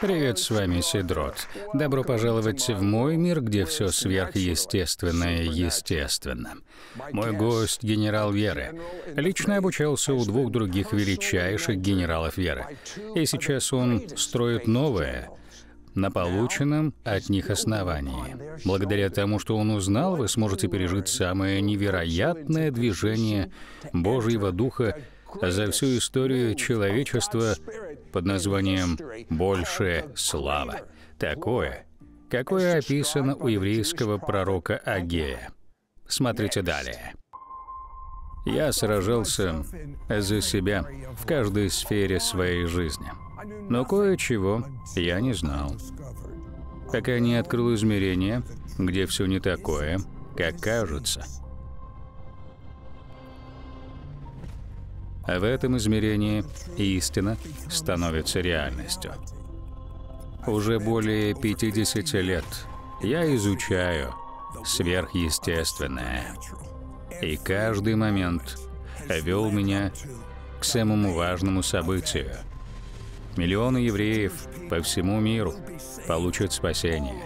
Привет, с вами Сидрот. Добро пожаловать в мой мир, где все сверхъестественное естественно. Мой гость — генерал Веры. Лично обучался у двух других величайших генералов Веры. И сейчас он строит новое, на полученном от них основании. Благодаря тому, что он узнал, вы сможете пережить самое невероятное движение Божьего Духа за всю историю человечества под названием «Большая слава». Такое, какое описано у еврейского пророка Агея. Смотрите далее. Я сражался за себя в каждой сфере своей жизни. Но кое-чего я не знал. Пока не открыл измерение, где все не такое, как кажется – В этом измерении истина становится реальностью. Уже более 50 лет я изучаю сверхъестественное, и каждый момент вел меня к самому важному событию. Миллионы евреев по всему миру получат спасение.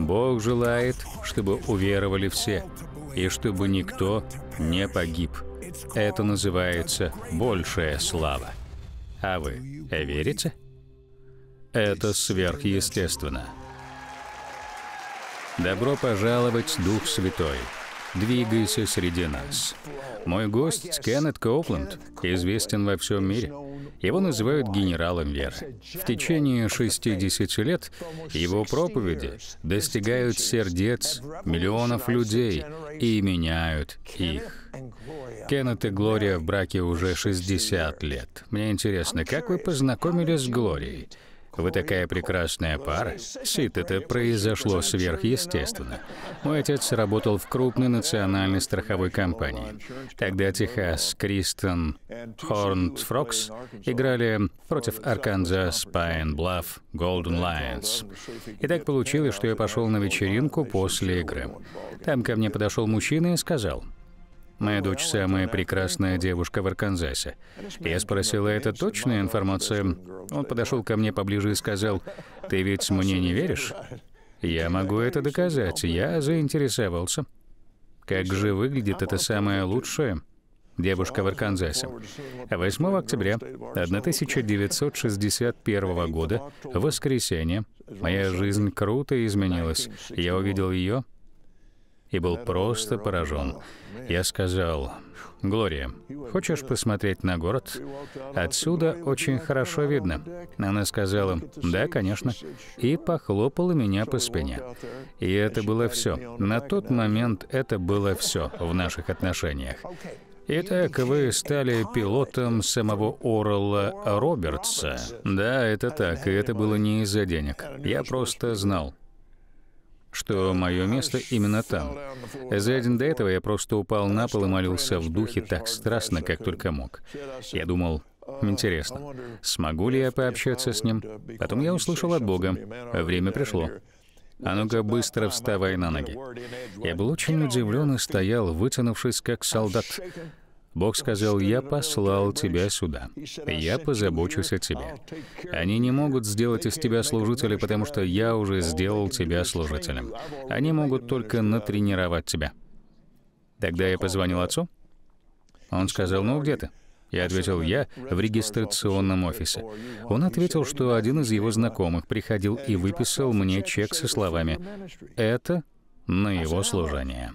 Бог желает, чтобы уверовали все, и чтобы никто не погиб. Это называется большая слава. А вы верите? Это сверхъестественно. Добро пожаловать, Дух Святой. Двигайся среди нас. Мой гость Кеннет Коупленд известен во всем мире. Его называют генералом веры. В течение 60 лет его проповеди достигают сердец миллионов людей и меняют их. Кеннет и Глория в браке уже 60 лет. Мне интересно, как вы познакомились с Глорией? Вы такая прекрасная пара. сит это произошло сверхъестественно. Мой отец работал в крупной национальной страховой компании. Тогда Техас, Кристен, Хорнт, Фрокс играли против Арканзас, Пайн, Блафф, Голден Лайонс. И так получилось, что я пошел на вечеринку после игры. Там ко мне подошел мужчина и сказал, Моя дочь самая прекрасная девушка в Арканзасе. Я спросила, это точная информация? Он подошел ко мне поближе и сказал, ты ведь мне не веришь? Я могу это доказать. Я заинтересовался. Как же выглядит эта самая лучшая Девушка в Арканзасе. 8 октября 1961 года, воскресенье, моя жизнь круто изменилась. Я увидел ее, и был просто поражен. Я сказал, «Глория, хочешь посмотреть на город? Отсюда очень хорошо видно». Она сказала, «Да, конечно», и похлопала меня по спине. И это было все. На тот момент это было все в наших отношениях. Итак, вы стали пилотом самого Орла Робертса. Да, это так, и это было не из-за денег. Я просто знал что мое место именно там. За день до этого я просто упал на пол и молился в духе так страстно, как только мог. Я думал, интересно, смогу ли я пообщаться с ним? Потом я услышал от Бога, время пришло. «А ну-ка, быстро вставай на ноги!» Я был очень удивлен и стоял, вытянувшись, как солдат. Бог сказал, «Я послал тебя сюда. Я позабочусь о тебе. Они не могут сделать из тебя служителя, потому что я уже сделал тебя служителем. Они могут только натренировать тебя». Тогда я позвонил отцу. Он сказал, «Ну, где ты?» Я ответил, «Я в регистрационном офисе». Он ответил, что один из его знакомых приходил и выписал мне чек со словами «Это на его служение».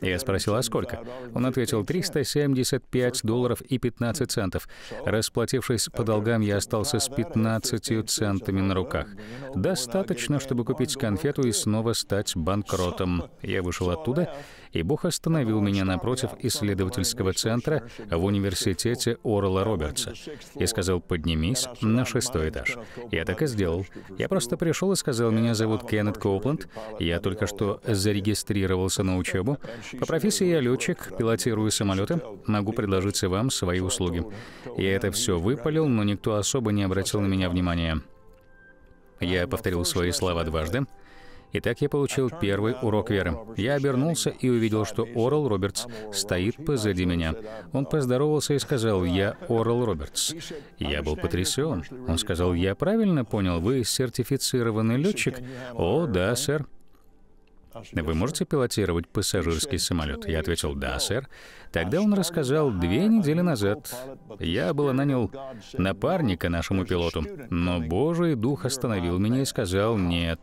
Я спросил, а сколько? Он ответил, 375 долларов и 15 центов. Расплатившись по долгам, я остался с 15 центами на руках. Достаточно, чтобы купить конфету и снова стать банкротом. Я вышел оттуда и Бог остановил меня напротив исследовательского центра в университете Орла Робертса и сказал, поднимись на шестой этаж. Я так и сделал. Я просто пришел и сказал, меня зовут Кеннет Коупленд, я только что зарегистрировался на учебу, по профессии я летчик, пилотирую самолеты, могу предложить вам свои услуги. Я это все выпалил, но никто особо не обратил на меня внимания. Я повторил свои слова дважды, и так я получил первый урок веры. Я обернулся и увидел, что Орел Робертс стоит позади меня. Он поздоровался и сказал, «Я Орел Робертс». Я был потрясен. Он сказал, «Я правильно понял, вы сертифицированный летчик?» «О, да, сэр» вы можете пилотировать пассажирский самолет? Я ответил, да, сэр. Тогда он рассказал, две недели назад я было нанял напарника нашему пилоту, но Божий Дух остановил меня и сказал, нет,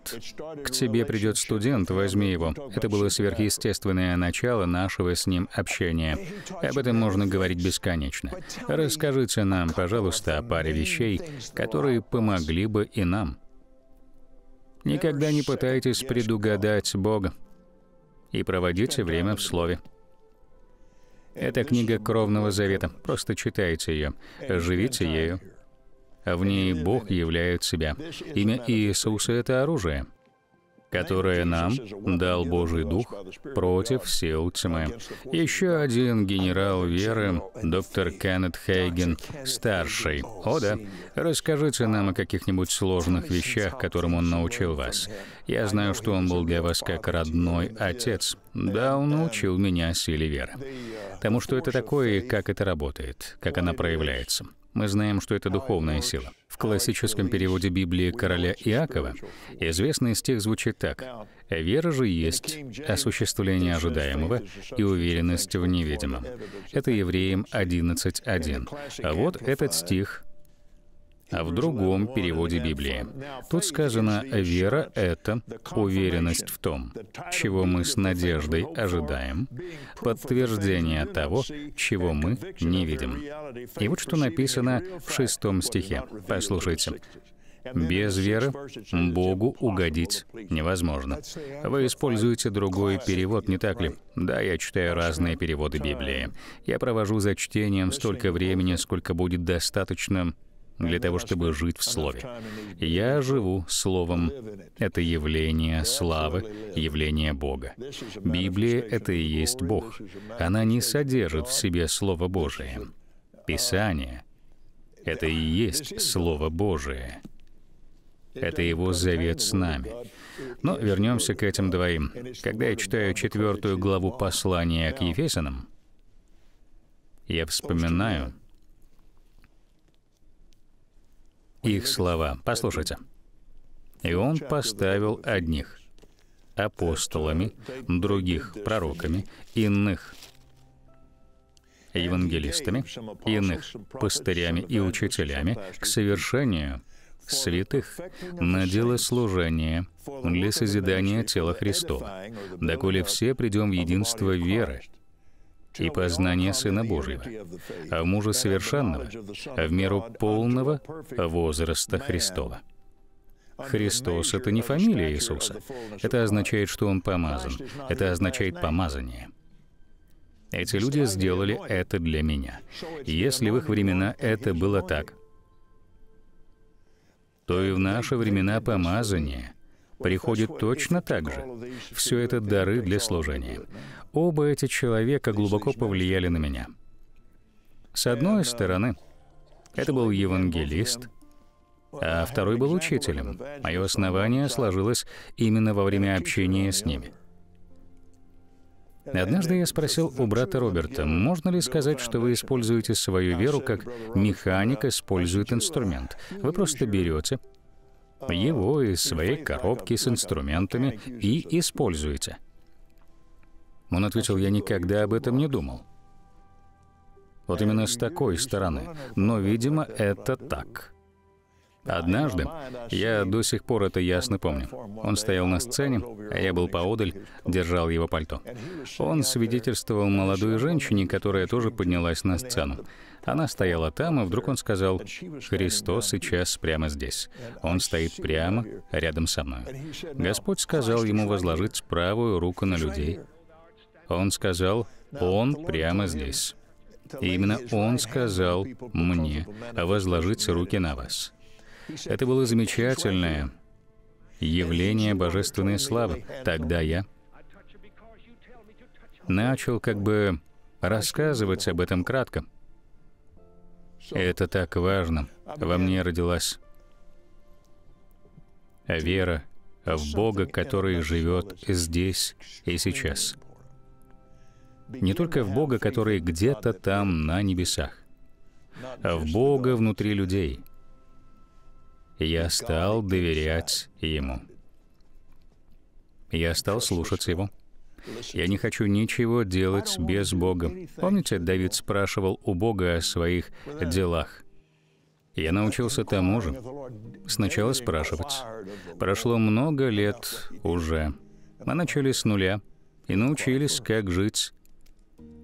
к тебе придет студент, возьми его. Это было сверхъестественное начало нашего с ним общения. Об этом можно говорить бесконечно. Расскажите нам, пожалуйста, о паре вещей, которые помогли бы и нам. Никогда не пытайтесь предугадать Бога и проводите время в Слове. Э, это книга Кровного Завета. Просто читайте ее, э, живите ею. В ней Бог э, являет себя. Имя Иисуса — это оружие которое нам дал Божий Дух против сил тьмы. Еще один генерал веры, доктор Кеннет Хейген, старший. О да, расскажите нам о каких-нибудь сложных вещах, которым он научил вас. Я знаю, что он был для вас как родной отец. Да, он научил меня силе веры. Тому, что это такое и как это работает, как она проявляется. Мы знаем, что это духовная сила. В классическом переводе Библии короля Иакова известный стих звучит так. «Вера же есть осуществление ожидаемого и уверенность в невидимом». Это Евреям 11.1. А вот этот стих а в другом переводе Библии. Тут сказано «вера — это уверенность в том, чего мы с надеждой ожидаем, подтверждение того, чего мы не видим». И вот что написано в шестом стихе. Послушайте. Без веры Богу угодить невозможно. Вы используете другой перевод, не так ли? Да, я читаю разные переводы Библии. Я провожу за чтением столько времени, сколько будет достаточно для того, чтобы жить в Слове. Я живу Словом. Это явление славы, явление Бога. Библия — это и есть Бог. Она не содержит в себе Слово Божие. Писание — это и есть Слово Божие. Это его завет с нами. Но вернемся к этим двоим. Когда я читаю четвертую главу послания к Ефесянам, я вспоминаю, их слова. Послушайте. «И он поставил одних апостолами, других пророками, иных евангелистами, иных пастырями и учителями к совершению святых на дело служения для созидания тела Христова, доколе все придем в единство веры и познание Сына Божьего, а мужа совершенного, а в меру полного возраста Христова. Христос — это не фамилия Иисуса. Это означает, что Он помазан. Это означает помазание. Эти люди сделали это для меня. Если в их времена это было так, то и в наши времена помазание приходит точно так же. Все это дары для служения. Оба эти человека глубоко повлияли на меня. С одной стороны, это был евангелист, а второй был учителем. Мое основание сложилось именно во время общения с ними. Однажды я спросил у брата Роберта, можно ли сказать, что вы используете свою веру, как механик использует инструмент. Вы просто берете его из своей коробки с инструментами и используете. Он ответил, я никогда об этом не думал. Вот именно с такой стороны. Но, видимо, это так. Однажды, я до сих пор это ясно помню, он стоял на сцене, а я был поодаль, держал его пальто. Он свидетельствовал молодой женщине, которая тоже поднялась на сцену. Она стояла там, и вдруг он сказал, «Христос сейчас прямо здесь. Он стоит прямо рядом со мной». Господь сказал ему возложить правую руку на людей, он сказал, он прямо здесь. И именно он сказал мне а возложить руки на вас. Это было замечательное явление божественной славы. Тогда я начал как бы рассказывать об этом кратко. Это так важно. Во мне родилась вера в Бога, который живет здесь и сейчас. Не только в Бога, который где-то там на небесах, а в Бога внутри людей. Я стал доверять Ему. Я стал слушать Его. Я не хочу ничего делать без Бога. Помните, Давид спрашивал у Бога о своих делах? Я научился тому же. Сначала спрашивать. Прошло много лет уже. Мы начали с нуля и научились, как жить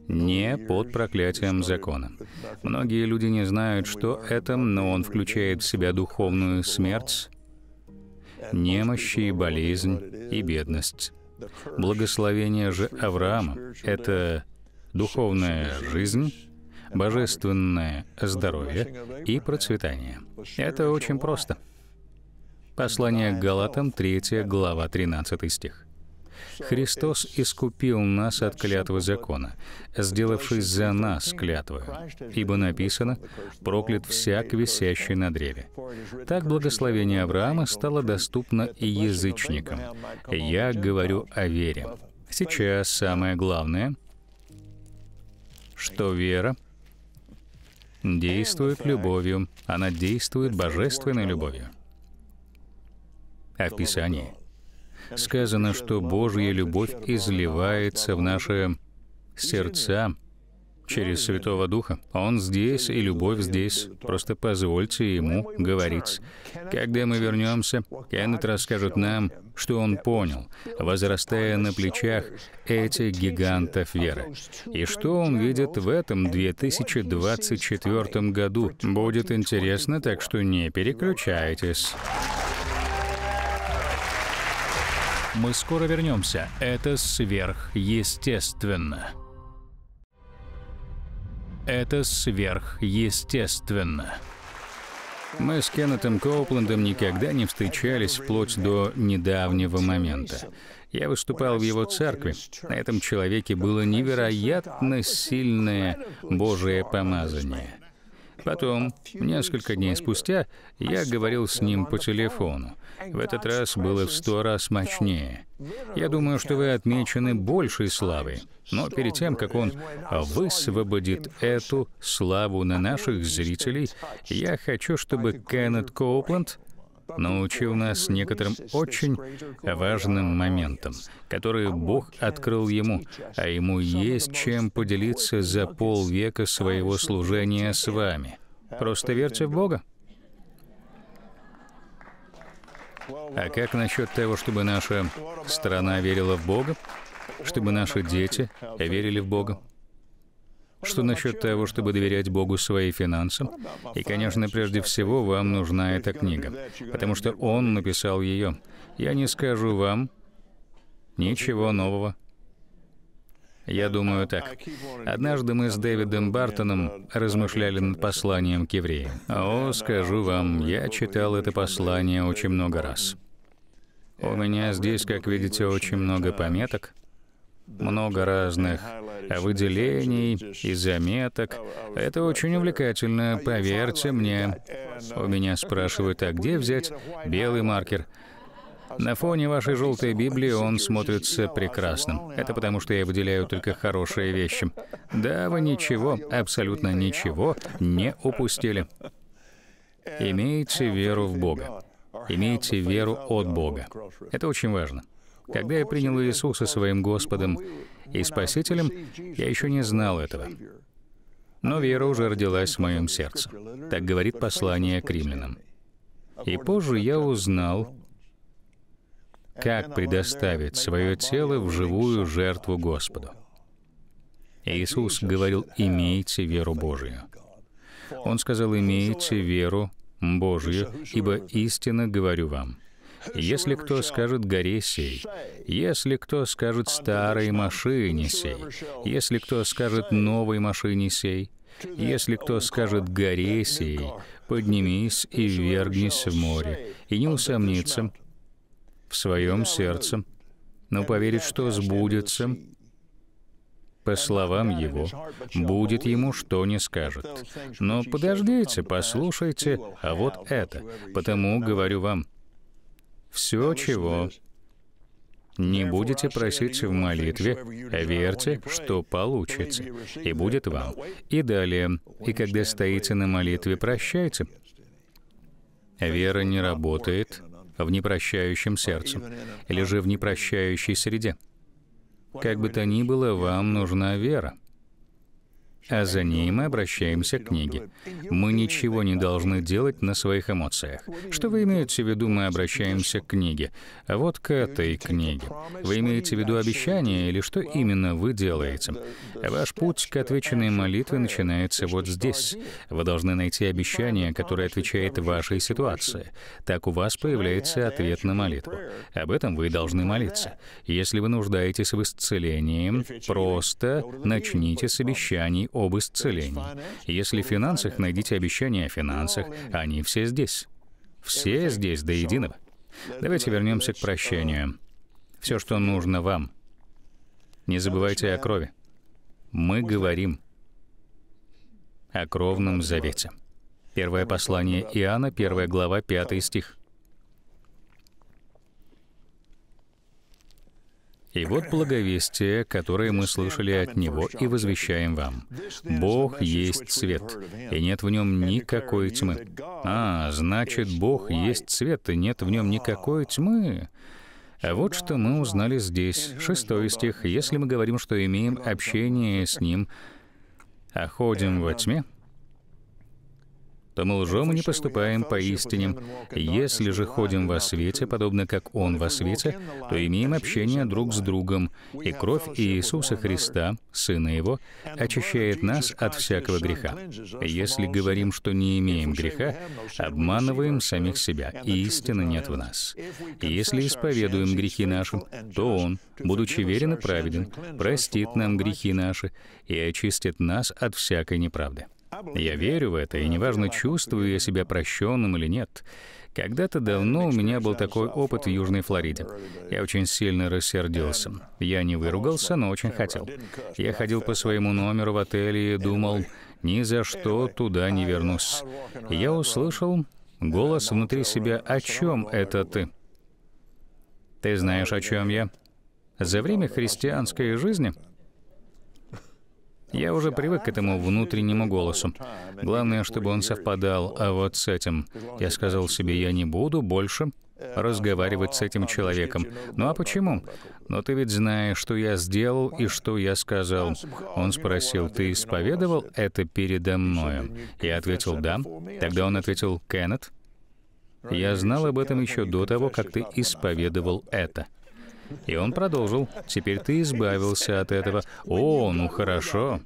не под проклятием закона. Многие люди не знают, что это, но он включает в себя духовную смерть, немощи и болезнь и бедность. Благословение же Авраама — это духовная жизнь, божественное здоровье и процветание. Это очень просто. Послание к Галатам, 3 глава, 13 стих. Христос искупил нас от клятвы закона, сделавшись за нас клятвою, ибо написано «проклят всяк, висящий на древе». Так благословение Авраама стало доступно и язычникам. Я говорю о вере. Сейчас самое главное, что вера действует любовью, она действует божественной любовью. А в Писании сказано, что Божья любовь изливается в наши сердца через Святого Духа. Он здесь, и любовь здесь. Просто позвольте Ему говорить. Когда мы вернемся, Кеннет расскажет нам, что он понял, возрастая на плечах этих гигантов веры. И что он видит в этом 2024 году. Будет интересно, так что не переключайтесь. Мы скоро вернемся. Это сверхъестественно. Это сверхъестественно. Мы с Кеннетом Коуплендом никогда не встречались вплоть до недавнего момента. Я выступал в его церкви. На этом человеке было невероятно сильное Божие помазание. Потом, несколько дней спустя, я говорил с ним по телефону в этот раз было в сто раз мощнее. Я думаю, что вы отмечены большей славой. Но перед тем, как он высвободит эту славу на наших зрителей, я хочу, чтобы Кеннет Коупленд научил нас некоторым очень важным моментам, которые Бог открыл ему, а ему есть чем поделиться за полвека своего служения с вами. Просто верьте в Бога. А как насчет того, чтобы наша страна верила в Бога? Чтобы наши дети верили в Бога? Что насчет того, чтобы доверять Богу своим финансам? И, конечно, прежде всего, вам нужна эта книга, потому что Он написал ее. Я не скажу вам ничего нового. Я думаю так. Однажды мы с Дэвидом Бартоном размышляли над посланием к евреям. О, скажу вам, я читал это послание очень много раз. У меня здесь, как видите, очень много пометок, много разных выделений и заметок. Это очень увлекательно, поверьте мне. У меня спрашивают, а где взять белый маркер? На фоне вашей желтой Библии он смотрится прекрасным. Это потому, что я выделяю только хорошие вещи. Да, вы ничего, абсолютно ничего не упустили. Имейте веру в Бога. Имейте веру от Бога. Это очень важно. Когда я принял Иисуса своим Господом и Спасителем, я еще не знал этого. Но вера уже родилась в моем сердце. Так говорит послание к римлянам. И позже я узнал, как предоставить свое тело в живую жертву Господу. Иисус говорил, имейте веру Божию. Он сказал, имейте веру Божию, ибо истинно говорю вам. Если кто скажет горе сей, если кто скажет старой машине сей, если кто скажет новой машине сей, если кто скажет горе сей, поднимись и вергнись в море, и не усомнится, в своем сердце, но поверит, что сбудется, по словам его, будет ему, что не скажет. Но подождите, послушайте, а вот это, потому говорю вам, все, чего не будете просить в молитве, а верьте, что получите, и будет вам. И далее, и когда стоите на молитве, прощайте. Вера не работает, в непрощающем сердце или же в непрощающей среде. Как бы то ни было, вам нужна вера а за ней мы обращаемся к книге. Мы ничего не должны делать на своих эмоциях. Что вы имеете в виду, мы обращаемся к книге? А вот к этой книге. Вы имеете в виду обещание или что именно вы делаете? Ваш путь к отвеченной молитве начинается вот здесь. Вы должны найти обещание, которое отвечает вашей ситуации. Так у вас появляется ответ на молитву. Об этом вы должны молиться. Если вы нуждаетесь в исцелении, просто начните с обещаний об исцелении. Если в финансах, найдите обещания о финансах. Они все здесь. Все здесь до единого. Давайте вернемся к прощению. Все, что нужно вам. Не забывайте о крови. Мы говорим о кровном завете. Первое послание Иоанна, первая глава, пятый стих. И вот благовестие, которое мы слышали от Него и возвещаем вам. Бог есть свет, и нет в нем никакой тьмы. А, значит, Бог есть свет, и нет в нем никакой тьмы. А вот что мы узнали здесь, шестой стих. Если мы говорим, что имеем общение с Ним, а ходим во тьме, то мы лжем и не поступаем поистине. Если же ходим во свете, подобно как Он во свете, то имеем общение друг с другом, и кровь Иисуса Христа, Сына Его, очищает нас от всякого греха. Если говорим, что не имеем греха, обманываем самих себя, и истины нет в нас. Если исповедуем грехи наши, то Он, будучи верен и праведен, простит нам грехи наши и очистит нас от всякой неправды. Я верю в это, и неважно, чувствую я себя прощенным или нет. Когда-то давно у меня был такой опыт в Южной Флориде. Я очень сильно рассердился. Я не выругался, но очень хотел. Я ходил по своему номеру в отеле и думал, ни за что туда не вернусь. Я услышал голос внутри себя, о чем это ты? Ты знаешь, о чем я? За время христианской жизни я уже привык к этому внутреннему голосу. Главное, чтобы он совпадал, а вот с этим. Я сказал себе, я не буду больше разговаривать с этим человеком. Ну а почему? Но ты ведь знаешь, что я сделал и что я сказал. Он спросил, ты исповедовал это передо мною? Я ответил, да. Тогда он ответил, Кеннет, я знал об этом еще до того, как ты исповедовал это. И он продолжил. Теперь ты избавился от этого. О, ну хорошо.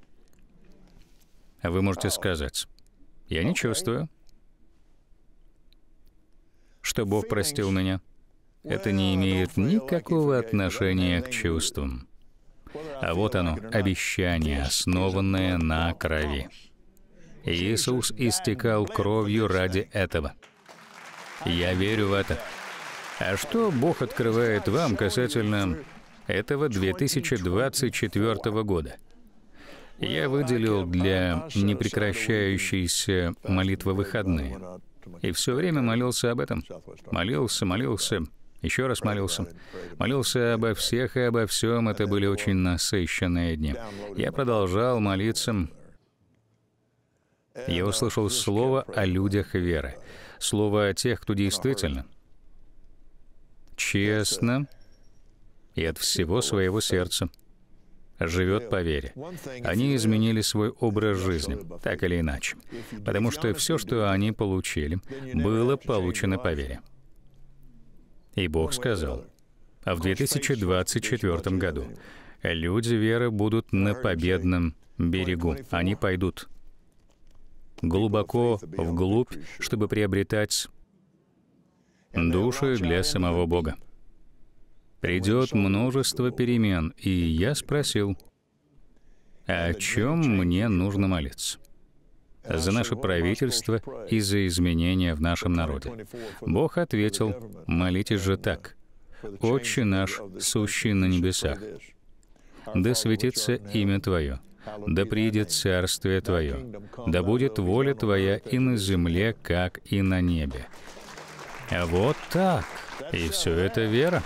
Вы можете сказать, я не чувствую, что Бог простил меня. Это не имеет никакого отношения к чувствам. А вот оно, обещание, основанное на крови. Иисус истекал кровью ради этого. Я верю в это. А что Бог открывает вам касательно этого 2024 года? Я выделил для непрекращающейся молитвы выходные. И все время молился об этом. Молился, молился, еще раз молился. Молился обо всех и обо всем. Это были очень насыщенные дни. Я продолжал молиться. Я услышал слово о людях веры. Слово о тех, кто действительно честно и от всего своего сердца живет по вере. Они изменили свой образ жизни, так или иначе, потому что все, что они получили, было получено по вере. И Бог сказал, а в 2024 году люди веры будут на победном берегу, они пойдут глубоко вглубь, чтобы приобретать души для самого Бога. Придет множество перемен, и я спросил, о чем мне нужно молиться? За наше правительство и за изменения в нашем народе. Бог ответил, молитесь же так. «Отче наш, сущий на небесах, да светится имя Твое, да приидет царствие Твое, да будет воля Твоя и на земле, как и на небе. Вот так. И все это вера.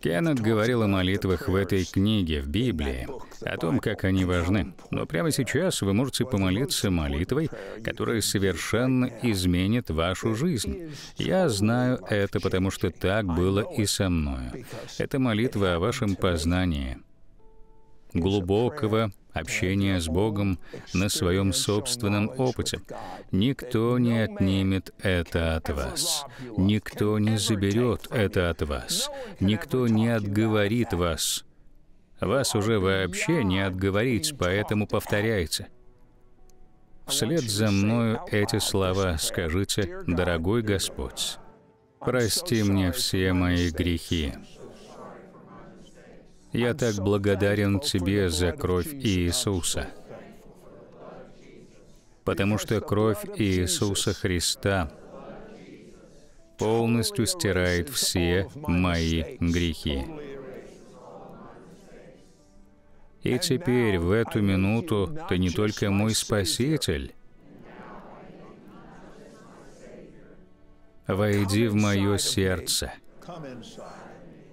Кеннет говорил о молитвах в этой книге, в Библии, о том, как они важны. Но прямо сейчас вы можете помолиться молитвой, которая совершенно изменит вашу жизнь. Я знаю это, потому что так было и со мной. Это молитва о вашем познании, глубокого общение с Богом на своем собственном опыте. Никто не отнимет это от вас. Никто не заберет это от вас. Никто не отговорит вас. Вас уже вообще не отговорить, поэтому повторяйте. Вслед за мною эти слова скажите, «Дорогой Господь, прости мне все мои грехи». Я так благодарен Тебе за кровь Иисуса, потому что кровь Иисуса Христа полностью стирает все мои грехи. И теперь, в эту минуту, Ты не только мой Спаситель, войди в мое сердце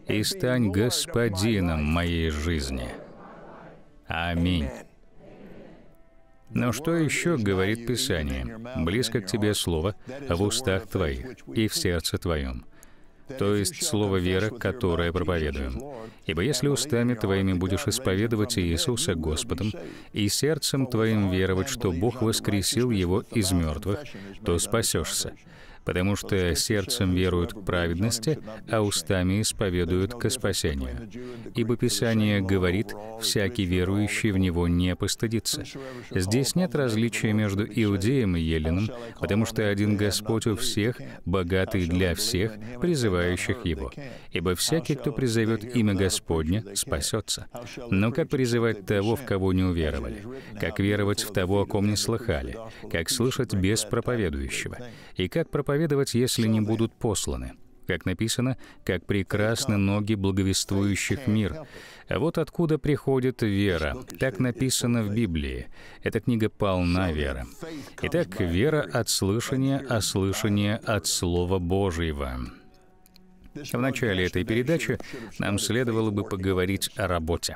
и стань господином моей жизни. Аминь. Но что еще говорит Писание? «Близко к тебе слово в устах твоих и в сердце твоем» то есть слово веры, которое проповедуем. Ибо если устами твоими будешь исповедовать Иисуса Господом, и сердцем твоим веровать, что Бог воскресил Его из мертвых, то спасешься потому что сердцем веруют к праведности, а устами исповедуют ко спасению. Ибо Писание говорит, всякий верующий в Него не постыдится. Здесь нет различия между иудеем и еленом, потому что один Господь у всех, богатый для всех, призывающих Его. Ибо всякий, кто призовет имя Господня, спасется. Но как призывать того, в кого не уверовали? Как веровать в того, о ком не слыхали? Как слышать без проповедующего? И как проповедовать проповедовать, если не будут посланы. Как написано, «Как прекрасны ноги благовествующих мир». А вот откуда приходит вера. Так написано в Библии. Эта книга полна веры. Итак, вера от слышания, а слышание от Слова Божьего. В начале этой передачи нам следовало бы поговорить о работе,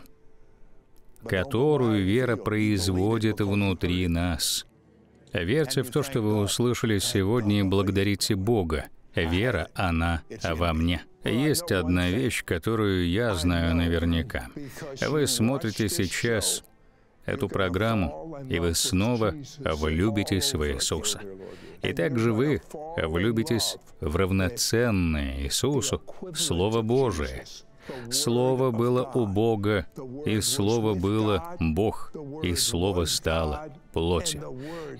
которую вера производит внутри нас — Верьте в то, что вы услышали сегодня, и благодарите Бога. Вера, она во мне. Есть одна вещь, которую я знаю наверняка. Вы смотрите сейчас эту программу, и вы снова влюбитесь в Иисуса. И также вы влюбитесь в равноценное Иисусу Слово Божие, Слово было у Бога, и Слово было Бог, и Слово стало плоти.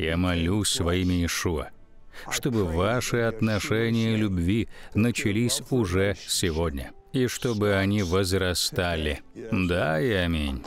Я молюсь во имя Ишуа, чтобы ваши отношения любви начались уже сегодня, и чтобы они возрастали. Да и аминь.